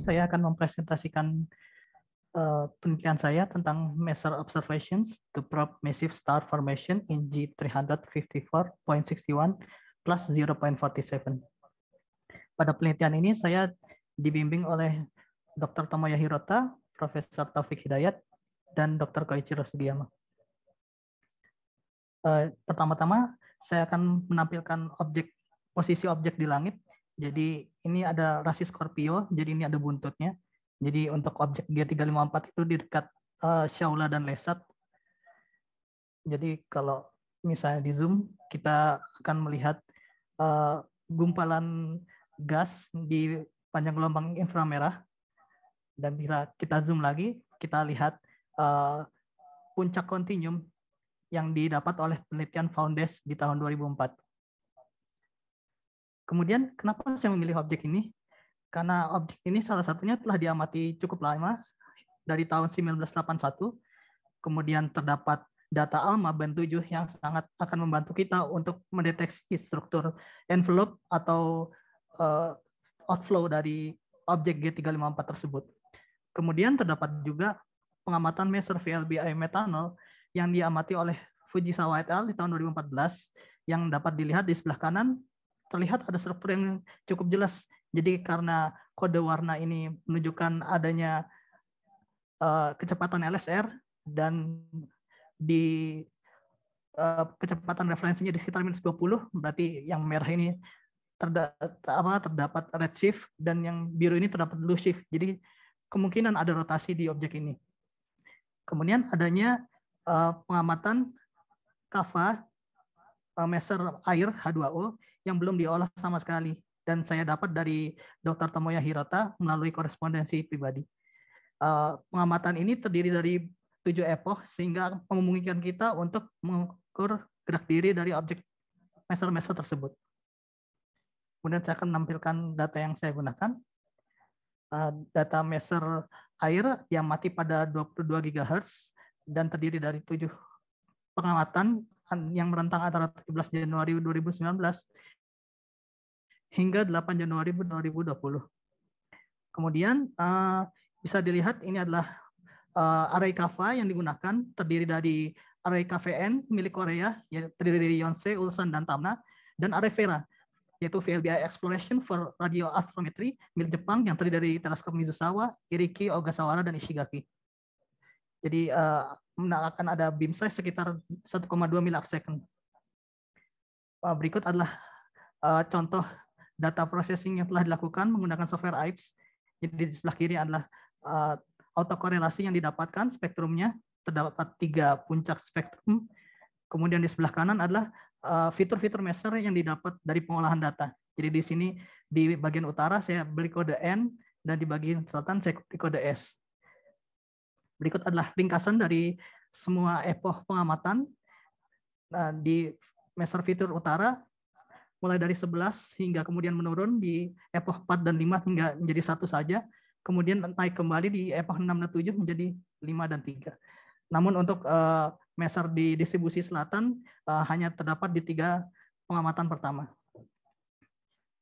saya akan mempresentasikan uh, penelitian saya tentang Messer Observations to Probe Massive Star Formation in G354.61 plus 0.47. Pada penelitian ini saya dibimbing oleh Dr. Tomoya Hirota, Profesor Taufik Hidayat, dan Dr. Koichiro Sugiyama. Uh, eh, Pertama-tama, saya akan menampilkan objek posisi objek di langit. Jadi ini ada rasi Scorpio, jadi ini ada buntutnya. Jadi untuk objek G354 itu di dekat uh, Shaula dan Lesat. Jadi kalau misalnya di zoom, kita akan melihat uh, gumpalan gas di panjang gelombang inframerah. Dan bila kita zoom lagi, kita lihat uh, puncak kontinum yang didapat oleh penelitian Foundes di tahun 2004. Kemudian kenapa saya memilih objek ini? Karena objek ini salah satunya telah diamati cukup lama dari tahun 1981. Kemudian terdapat data ALMA band 7 yang sangat akan membantu kita untuk mendeteksi struktur envelope atau uh, outflow dari objek G354 tersebut. Kemudian terdapat juga pengamatan measure VLBI metanol yang diamati oleh Fujisawa et al. di tahun 2014 yang dapat dilihat di sebelah kanan terlihat ada struktur yang cukup jelas. Jadi karena kode warna ini menunjukkan adanya uh, kecepatan LSR dan di uh, kecepatan referensinya di sekitar minus 20, berarti yang merah ini terdapat apa, terdapat redshift dan yang biru ini terdapat blue shift. Jadi kemungkinan ada rotasi di objek ini. Kemudian adanya uh, pengamatan kava uh, meser air H2O yang belum diolah sama sekali dan saya dapat dari Dr. Tomoya Hirata melalui korespondensi pribadi. Eh, pengamatan ini terdiri dari tujuh epoch sehingga memungkinkan kita untuk mengukur gerak diri dari objek meser-meser tersebut. Kemudian saya akan menampilkan data yang saya gunakan. Eh, data meser air yang mati pada 22 GHz dan terdiri dari tujuh pengamatan yang merentang antara 17 Januari 2019 hingga 8 Januari 2020. Kemudian eh, bisa dilihat ini adalah eh, array kava yang digunakan terdiri dari array KVN milik Korea yang terdiri dari Yonsei, Ulsan, dan Tamna dan array Vera yaitu VLBI Exploration for Radio Astrometry milik Jepang yang terdiri dari teleskop Mizusawa, Iriki, Ogasawara, dan Ishigaki. Jadi eh, akan ada beam size sekitar 1,2 milisecond. berikut adalah contoh data processing yang telah dilakukan menggunakan software IPS. Jadi di sebelah kiri adalah uh, eh, autokorelasi yang didapatkan spektrumnya terdapat tiga puncak spektrum. Kemudian di sebelah kanan adalah eh, fitur-fitur uh, measure yang didapat dari pengolahan data. Jadi di sini di bagian utara saya beli kode N dan di bagian selatan saya beli kode S. Berikut adalah ringkasan dari semua epoch pengamatan. Nah, di meser fitur utara mulai dari 11 hingga kemudian menurun di epoch 4 dan 5 hingga menjadi satu saja, kemudian naik kembali di epoch 6 dan 7 menjadi 5 dan 3. Namun untuk uh, eh, meser di distribusi selatan uh, hanya terdapat di tiga pengamatan pertama.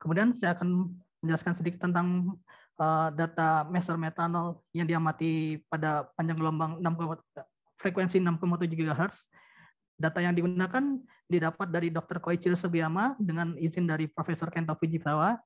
Kemudian saya akan menjelaskan sedikit tentang uh, data meser metanol yang diamati pada panjang gelombang 6, frekuensi 6,7 GHz Data yang digunakan didapat dari Dr. Koichiro Sugiyama dengan izin dari Profesor Kento Fujisawa.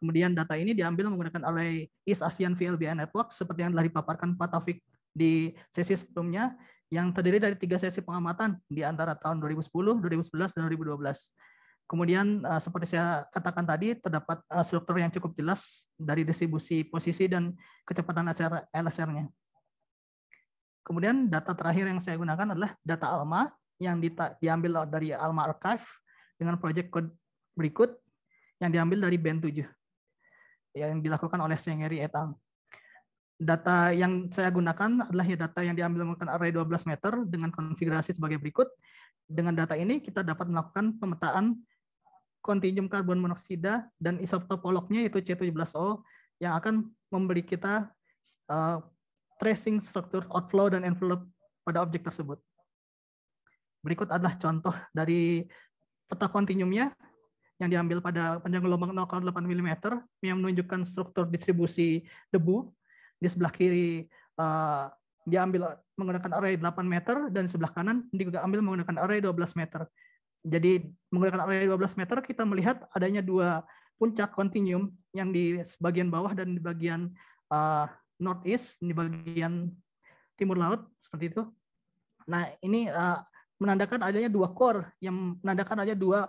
Kemudian data ini diambil menggunakan oleh East Asian VLBI Network seperti yang telah dipaparkan Pak Taufik di sesi sebelumnya yang terdiri dari tiga sesi pengamatan di antara tahun 2010, 2011, dan 2012. Kemudian eh, seperti saya katakan tadi terdapat eh, struktur yang cukup jelas dari distribusi posisi dan kecepatan LSR-nya. LSR Kemudian data terakhir yang saya gunakan adalah data ALMA yang diambil dari ALMA Archive dengan project code berikut yang diambil dari band 7 yang dilakukan oleh Sengeri et al. Data yang saya gunakan adalah ya data yang diambil menggunakan array 12 meter dengan konfigurasi sebagai berikut. Dengan data ini kita dapat melakukan pemetaan kontinjum karbon monoksida dan isotop yaitu C17O yang akan memberi kita eh, tracing struktur outflow dan envelope pada objek tersebut. Berikut adalah contoh dari peta kontinumnya yang diambil pada panjang gelombang 0,8 mm yang menunjukkan struktur distribusi debu. Di sebelah kiri uh, diambil menggunakan array 8 meter dan sebelah kanan diambil menggunakan array 12 meter. Jadi menggunakan array 12 meter kita melihat adanya dua puncak kontinum yang di bagian bawah dan di bagian uh, northeast di bagian timur laut seperti itu. Nah, ini uh, menandakan adanya dua core yang menandakan adanya dua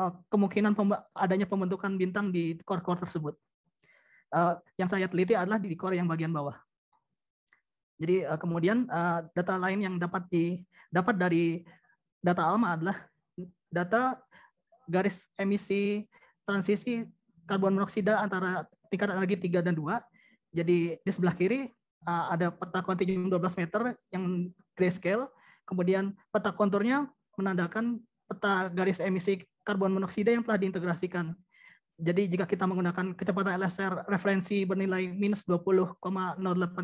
uh, kemungkinan pem adanya pembentukan bintang di core-core tersebut. Uh, yang saya teliti adalah di core yang bagian bawah. Jadi uh, kemudian uh, data lain yang dapat di dapat dari data ALMA adalah data garis emisi transisi karbon monoksida antara tingkat energi 3 dan 2 jadi di sebelah kiri uh, ada peta kontinum 12 meter yang grayscale. Kemudian peta konturnya menandakan peta garis emisi karbon monoksida yang telah diintegrasikan. Jadi jika kita menggunakan kecepatan LSR referensi bernilai minus 20,08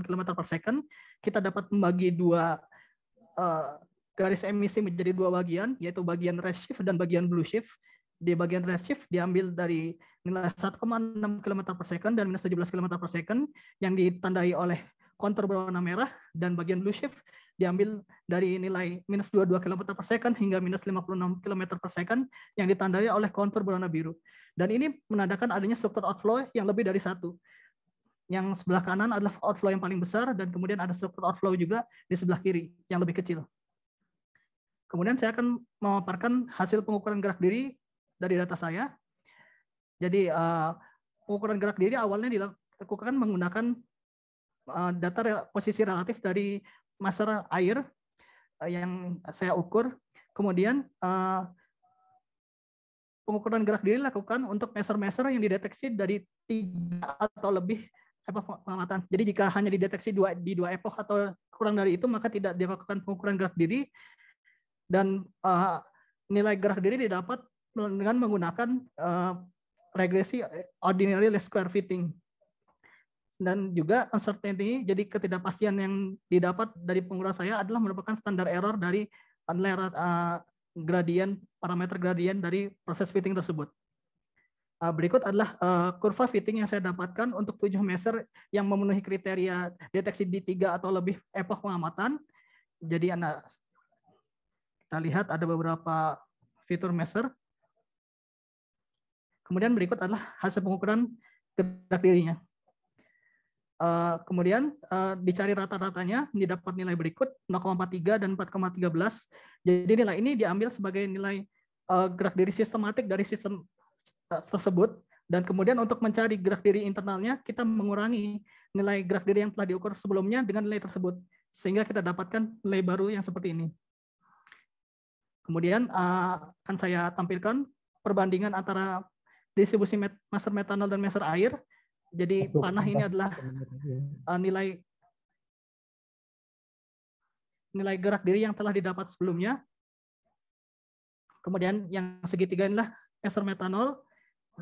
km per second, kita dapat membagi dua uh, garis emisi menjadi dua bagian, yaitu bagian redshift dan bagian blue shift di bagian redshift diambil dari nilai 1,6 km per second dan minus 17 km per second yang ditandai oleh kontur berwarna merah dan bagian blue shift diambil dari nilai minus 22 km per second hingga minus 56 km per second yang ditandai oleh kontur berwarna biru. Dan ini menandakan adanya struktur outflow yang lebih dari satu. Yang sebelah kanan adalah outflow yang paling besar dan kemudian ada struktur outflow juga di sebelah kiri yang lebih kecil. Kemudian saya akan memaparkan hasil pengukuran gerak diri dari data saya. Jadi uh, pengukuran gerak diri awalnya dilakukan menggunakan uh, data re posisi relatif dari masker air uh, yang saya ukur. Kemudian uh, pengukuran gerak diri dilakukan untuk meser-meser yang dideteksi dari tiga atau lebih epoch pengamatan. Jadi jika hanya dideteksi dua, di dua epoch atau kurang dari itu, maka tidak dilakukan pengukuran gerak diri dan uh, nilai gerak diri didapat dengan menggunakan uh, regresi eh, ordinary least square fitting. Dan juga uncertainty, jadi ketidakpastian yang didapat dari penguras saya adalah merupakan standar error dari unlayered uh, gradient, parameter gradient dari proses fitting tersebut. Uh, berikut adalah uh, kurva fitting yang saya dapatkan untuk tujuh meser yang memenuhi kriteria deteksi D3 atau lebih epoch pengamatan. Jadi Anda kita lihat ada beberapa fitur measure. Kemudian berikut adalah hasil pengukuran gerak dirinya. Uh, kemudian uh, dicari rata-ratanya didapat nilai berikut 0,43 dan 4,13. Jadi nilai ini diambil sebagai nilai uh, gerak diri sistematik dari sistem tersebut dan kemudian untuk mencari gerak diri internalnya kita mengurangi nilai gerak diri yang telah diukur sebelumnya dengan nilai tersebut sehingga kita dapatkan nilai baru yang seperti ini. Kemudian akan saya tampilkan perbandingan antara distribusi met master metanol dan master air. Jadi Betul. Kan panah ini adalah uh, nilai nilai gerak diri yang telah didapat sebelumnya. Kemudian yang segitiga inilah ester metanol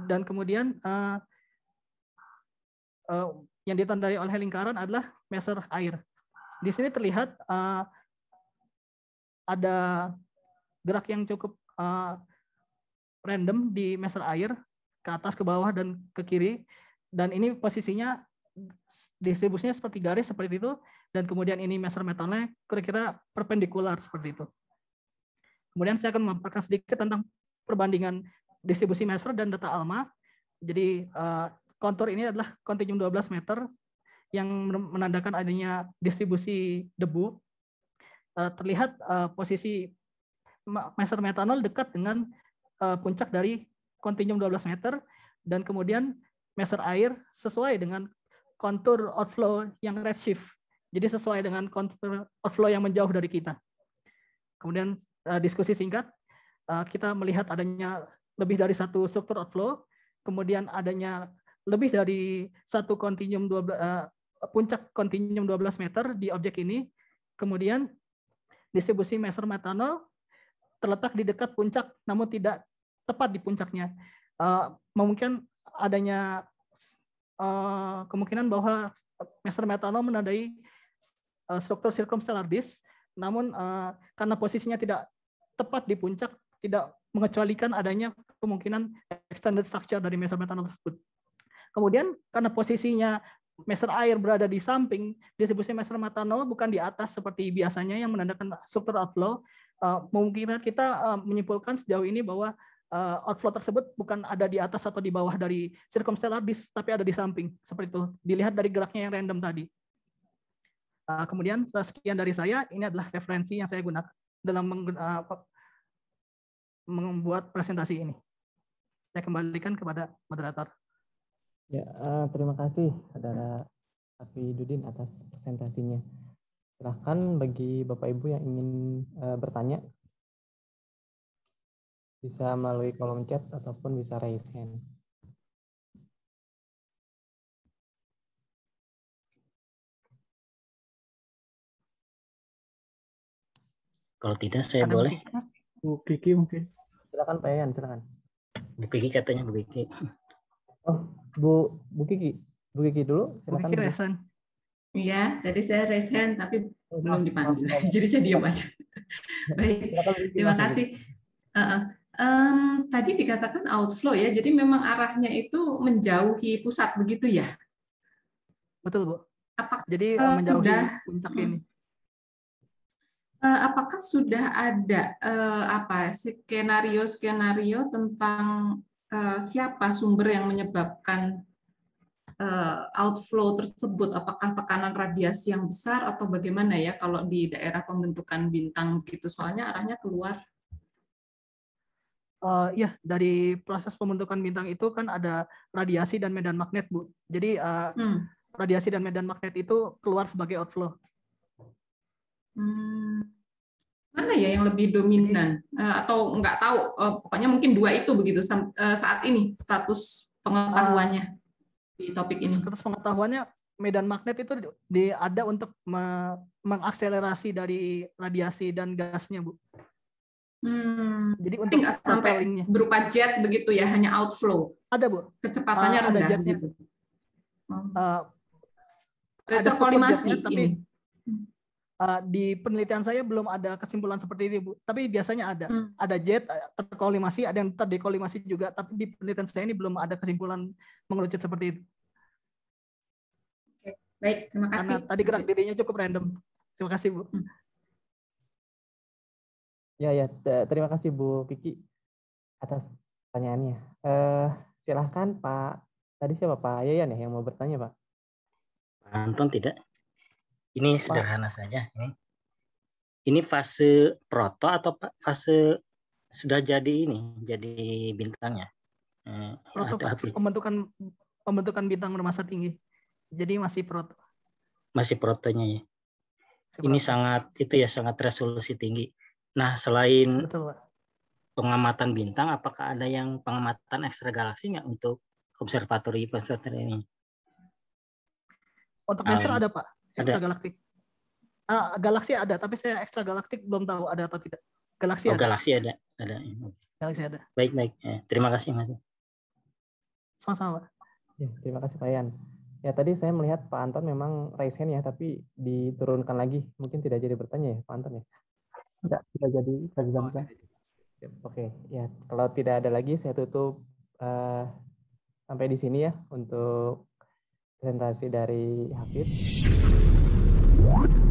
dan kemudian uh, uh, yang ditandai oleh lingkaran adalah meser air. Di sini terlihat uh, ada gerak yang cukup uh, random di meser air ke atas, ke bawah, dan ke kiri. Dan ini posisinya distribusinya seperti garis seperti itu dan kemudian ini meser metalnya kira-kira perpendicular seperti itu. Kemudian saya akan memaparkan sedikit tentang perbandingan distribusi meser dan data ALMA. Jadi eh, kontur ini adalah kontinum 12 meter yang menandakan adanya distribusi debu. Eh, terlihat eh, posisi meser metanol dekat dengan puncak dari kontinum 12 meter dan kemudian meser air sesuai dengan kontur outflow yang redshift. Jadi sesuai dengan kontur outflow yang menjauh dari kita. Kemudian eh, diskusi singkat, eh, kita melihat adanya lebih dari satu struktur outflow, kemudian adanya lebih dari satu kontinum 12 eh, puncak kontinum 12 meter di objek ini. Kemudian distribusi meser metanol terletak di dekat puncak namun tidak tepat di puncaknya. Uh, memungkinkan adanya uh, kemungkinan bahwa meser metano menandai uh, struktur circumstellar disk, namun uh, karena posisinya tidak tepat di puncak, tidak mengecualikan adanya kemungkinan extended structure dari meser metano tersebut. Kemudian karena posisinya meser air berada di samping, distribusi meser metanol bukan di atas seperti biasanya yang menandakan struktur outflow. Uh, mungkin kita uh, menyimpulkan sejauh ini bahwa uh, outflow tersebut bukan ada di atas atau di bawah dari circumstellar disk, tapi ada di samping. Seperti itu. Dilihat dari geraknya yang random tadi. Uh, kemudian sekian dari saya, ini adalah referensi yang saya gunakan dalam meng, uh, membuat presentasi ini. Saya kembalikan kepada moderator. Ya, uh, terima kasih saudara Dudin atas presentasinya. Silahkan bagi Bapak Ibu yang ingin uh, bertanya bisa melalui kolom chat ataupun bisa raise hand. Kalau tidak saya Ada boleh. Bu Kiki mungkin. Silakan Pak Yan, silakan. Bu Kiki katanya Bu Kiki. Oh, Bu Bu Kiki. Bu Kiki dulu, silakan. Bu Kiki Resan. Iya, tadi saya raise hand tapi belum dipanggil. Oh, Jadi saya diam aja. Baik. Terima kasih. Uh, Um, tadi dikatakan outflow ya, jadi memang arahnya itu menjauhi pusat begitu ya? Betul bu. Apakah jadi uh, menjauhi sudah, puncak hmm. ini. Uh, apakah sudah ada uh, apa skenario skenario tentang uh, siapa sumber yang menyebabkan uh, outflow tersebut? Apakah tekanan radiasi yang besar atau bagaimana ya kalau di daerah pembentukan bintang gitu? Soalnya arahnya keluar. Uh, ya dari proses pembentukan bintang itu kan ada radiasi dan medan magnet bu. Jadi uh, hmm. radiasi dan medan magnet itu keluar sebagai outflow. Hmm. Mana ya yang lebih dominan uh, atau nggak tahu? Uh, pokoknya mungkin dua itu begitu uh, saat ini status pengetahuannya uh, di topik ini. Status pengetahuannya medan magnet itu di, di ada untuk me, mengakselerasi dari radiasi dan gasnya bu. Hmm. Jadi untuk nggak sampai berupa jet begitu ya, hanya outflow. Ada bu. Kecepatannya uh, rendah. Ada jetnya. Gitu. Uh, ada terpolimasi. Jetnya, tapi Uh, di penelitian saya belum ada kesimpulan seperti itu bu. Tapi biasanya ada. Hmm. Ada jet eh, terkolimasi, ada yang terdekolimasi juga. Tapi di penelitian saya ini belum ada kesimpulan mengerucut seperti itu. Oke, baik. Terima kasih. Karena tadi gerak dirinya cukup random. Terima kasih bu. Hmm. Ya ya, terima kasih Bu Kiki atas pertanyaannya. Eh, silahkan Pak. Tadi siapa Pak Yayan ya yang mau bertanya Pak? Anton tidak. Ini Pak. sederhana saja. Ini ini fase proto atau fase sudah jadi ini jadi bintangnya? Eh, proto Pak. Pembentukan pembentukan bintang bermasa tinggi. Jadi masih proto. Masih protonya ya. ini sangat itu ya sangat resolusi tinggi Nah, selain Betul, pengamatan bintang, apakah ada yang pengamatan ekstra galaksi nggak untuk observatori observatori ini? Untuk um, ada Pak, ekstra galaktik. Ah, galaksi ada, tapi saya ekstra galaktik belum tahu ada atau tidak. Galaksi oh, ada. Galaksi ada, ada. Galaksi ada. Baik baik, ya, terima kasih Mas. Sama-sama Pak. Ya, terima kasih Pak Yan. Ya tadi saya melihat Pak Anton memang raise hand ya, tapi diturunkan lagi. Mungkin tidak jadi bertanya ya Pak Anton ya. Enggak, tidak jadi bagi oh, Zamzam. Oke, ya kalau tidak ada lagi saya tutup uh, sampai di sini ya untuk presentasi dari Hafid.